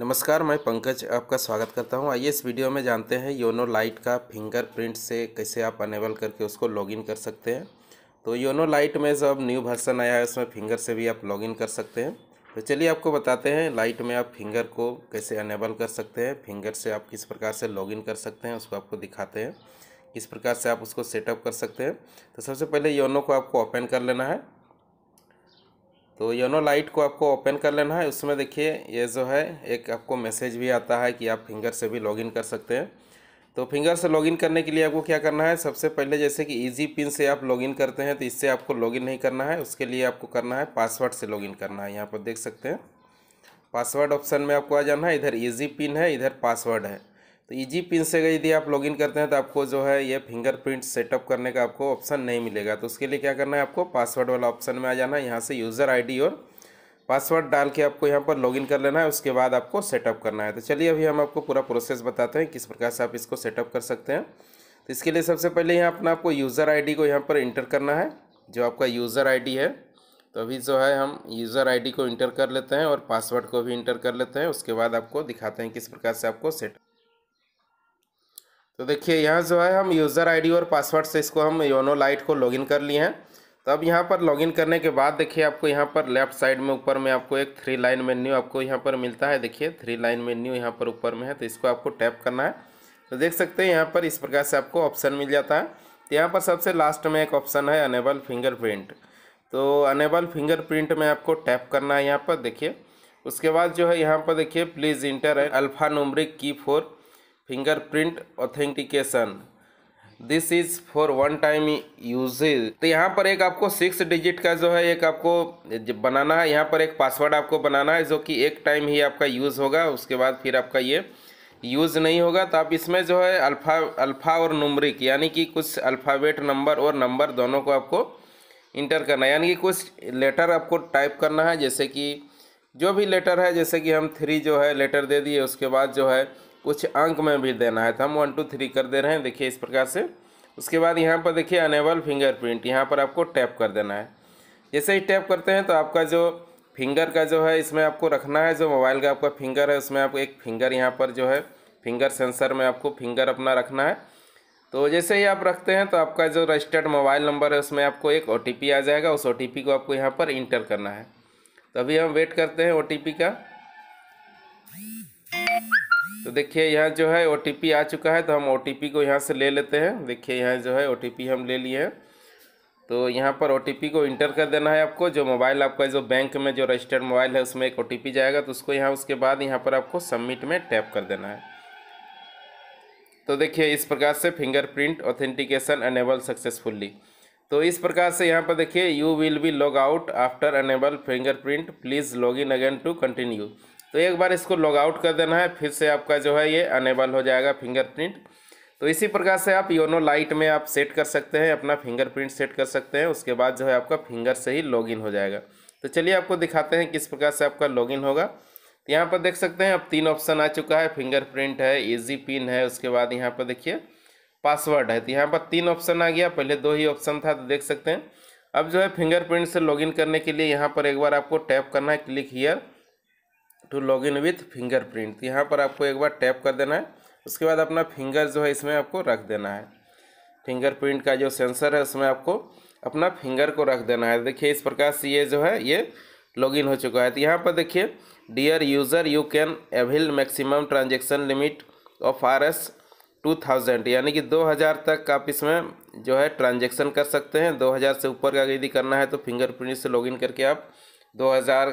नमस्कार मैं पंकज आपका स्वागत करता हूं आइए इस वीडियो में जानते हैं योनो लाइट का फिंगरप्रिंट से कैसे आप अनेबल करके उसको लॉगिन कर सकते हैं तो योनो लाइट में जब न्यू वर्सन आया है उसमें फिंगर से भी आप लॉगिन कर सकते हैं तो चलिए आपको बताते हैं लाइट में आप फिंगर को कैसे अनेबल कर सकते हैं फिंगर से आप किस प्रकार से लॉगिन कर सकते हैं उसको आपको दिखाते हैं किस प्रकार से आप उसको सेटअप कर सकते हैं तो सबसे पहले योनो को आपको ओपन कर लेना है तो योनो लाइट को आपको ओपन कर लेना है उसमें देखिए ये जो है एक आपको मैसेज भी आता है कि आप फिंगर से भी लॉगिन कर सकते हैं तो फिंगर से लॉगिन करने के लिए आपको क्या करना है सबसे पहले जैसे कि इजी पिन से आप लॉगिन करते हैं तो इससे आपको लॉगिन नहीं करना है उसके लिए आपको करना है पासवर्ड से लॉगिन करना है यहाँ पर देख सकते हैं पासवर्ड ऑप्शन में आपको आ जाना है इधर ईजी पिन है इधर पासवर्ड है तो इजी पिन से यदि आप लॉगिन करते हैं तो आपको जो है ये फिंगरप्रिंट सेटअप करने का आपको ऑप्शन नहीं मिलेगा तो उसके लिए क्या करना है आपको पासवर्ड वाला ऑप्शन में आ जाना है यहाँ से यूज़र आईडी और पासवर्ड डाल के आपको यहाँ पर लॉगिन कर लेना है उसके बाद आपको सेटअप करना है तो चलिए अभी हम आपको पूरा प्रोसेस बताते हैं किस प्रकार से आप इसको सेटअप कर सकते हैं तो इसके लिए सबसे पहले यहाँ अपना आपको यूज़र आई को यहाँ पर इंटर करना है जो आपका यूज़र आई है तो अभी जो है हम यूज़र आईडी को इंटर कर लेते हैं और पासवर्ड को भी इंटर कर लेते हैं उसके बाद आपको दिखाते हैं किस प्रकार से आपको सेट तो देखिए यहाँ जो है हम यूज़र आईडी और पासवर्ड से इसको हम योनो लाइट को लॉगिन कर लिए हैं तो अब यहाँ पर लॉगिन करने के बाद देखिए आपको यहाँ पर लेफ्ट साइड में ऊपर में आपको एक थ्री लाइन मेन्यू आपको यहाँ पर मिलता है देखिए थ्री लाइन मेन्यू यहाँ पर ऊपर में है तो इसको आपको टैप करना है तो देख सकते हैं यहाँ पर इस प्रकार से आपको ऑप्शन मिल जाता है तो यहाँ पर सबसे लास्ट में एक ऑप्शन है अनेबल फिंगरप्रिंट तो अनेबल फिंगरप्रिंट में आपको टैप करना है यहाँ पर देखिए उसके बाद जो है यहाँ पर देखिए please enter alphanumeric key for fingerprint authentication this is for one time usage तो यहाँ पर एक आपको सिक्स डिजिट का जो है एक आपको बनाना है यहाँ पर एक पासवर्ड आपको बनाना है जो कि एक टाइम ही आपका यूज़ होगा उसके बाद फिर आपका ये यूज़ नहीं होगा तो आप इसमें जो है अल्फ़ा अल्फ़ा और नुमरिक यानी कि कुछ अल्फ़ाबेट नंबर और नंबर दोनों को आपको इंटर करना है यानी कि कुछ लेटर आपको टाइप करना है जैसे कि जो भी लेटर है जैसे कि हम थ्री जो है लेटर दे दिए उसके बाद जो है कुछ अंक में भी देना है तो हम वन टू थ्री कर दे रहे हैं देखिए इस प्रकार से उसके बाद यहाँ पर देखिए अनेबल फिंगरप्रिंट यहाँ पर आपको टैप कर देना है जैसे ही टैप करते हैं तो आपका जो फिंगर का जो है इसमें आपको रखना है जो मोबाइल का आपका फिंगर है उसमें आपको एक फिंगर यहाँ पर जो है फिंगर सेंसर में आपको फिंगर अपना रखना है तो जैसे ही आप रखते हैं तो आपका जो रजिस्टर्ड मोबाइल नंबर है उसमें आपको एक ओ आ जाएगा उस ओ को आपको यहाँ पर इंटर करना है तो अभी हम वेट करते हैं ओ का तो देखिए यहाँ जो है ओ आ चुका है तो हम ओ को यहाँ से ले लेते हैं देखिए यहाँ जो है ओ हम ले लिए हैं तो यहाँ पर ओ को इंटर कर देना है आपको जो मोबाइल आपका जो बैंक में जो रजिस्टर्ड मोबाइल है उसमें एक ओ जाएगा तो उसको यहाँ उसके बाद यहाँ पर आपको सबमिट में टैप कर देना है तो देखिए इस प्रकार से फिंगरप्रिंट ऑथेंटिकेशन अनेबल सक्सेसफुल्ली तो इस प्रकार से यहाँ पर देखिए you will be log out after enable fingerprint please log in again to continue तो एक बार इसको लॉग आउट कर देना है फिर से आपका जो है ये अनेबल हो जाएगा फिंगरप्रिंट तो इसी प्रकार से आप योनो लाइट में आप सेट कर सकते हैं अपना फिंगरप्रिंट सेट कर सकते हैं उसके बाद जो है आपका फिंगर से ही लॉगिन हो जाएगा तो चलिए आपको दिखाते हैं किस प्रकार से आपका लॉगिन होगा तो यहाँ पर देख सकते हैं अब तीन ऑप्शन आ चुका है फिंगरप्रिंट है ईजी पिन है उसके बाद यहाँ पर देखिए पासवर्ड है तो यहाँ पर तीन ऑप्शन आ गया पहले दो ही ऑप्शन था तो देख सकते हैं अब जो है फिंगरप्रिंट से लॉगिन करने के लिए यहाँ पर एक बार आपको टैप करना है click here to log in with print यहाँ पर आपको एक बार टैप कर देना है उसके बाद अपना फिंगर जो है इसमें आपको रख देना है फिंगर प्रिंट का जो सेंसर है उसमें आपको अपना फिंगर को रख देना है देखिए इस प्रकार से ये जो है ये लॉगिन हो चुका है तो यहाँ पर देखिए dear user you can avail maximum transaction limit of R S two thousand यानी कि दो हज़ार तक आप इसमें जो है ट्रांजेक्शन कर सकते हैं दो हज़ार से ऊपर का यदि करना है तो फिंगरप्रिंट से लॉगिन करके आप दो हज़ार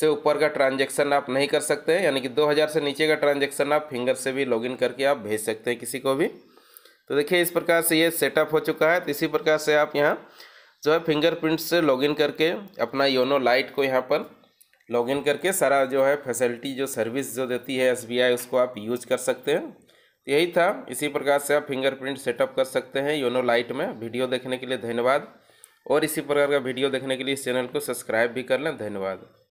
से ऊपर का ट्रांजेक्शन आप नहीं कर सकते हैं यानी कि 2000 से नीचे का ट्रांजेक्शन आप फिंगर से भी लॉगिन करके आप भेज सकते हैं किसी को भी तो देखिए इस प्रकार से ये सेटअप हो चुका है तो इसी प्रकार से आप यहाँ जो है फिंगरप्रिंट से लॉगिन करके अपना योनो लाइट को यहाँ पर लॉगिन करके सारा जो है फैसिलिटी जो सर्विस जो देती है एस उसको आप यूज कर सकते हैं तो यही था इसी प्रकार से आप फिंगरप्रिंट सेटअप कर सकते हैं योनो लाइट में वीडियो देखने के लिए धन्यवाद और इसी प्रकार का वीडियो देखने के लिए इस चैनल को सब्सक्राइब भी कर लें धन्यवाद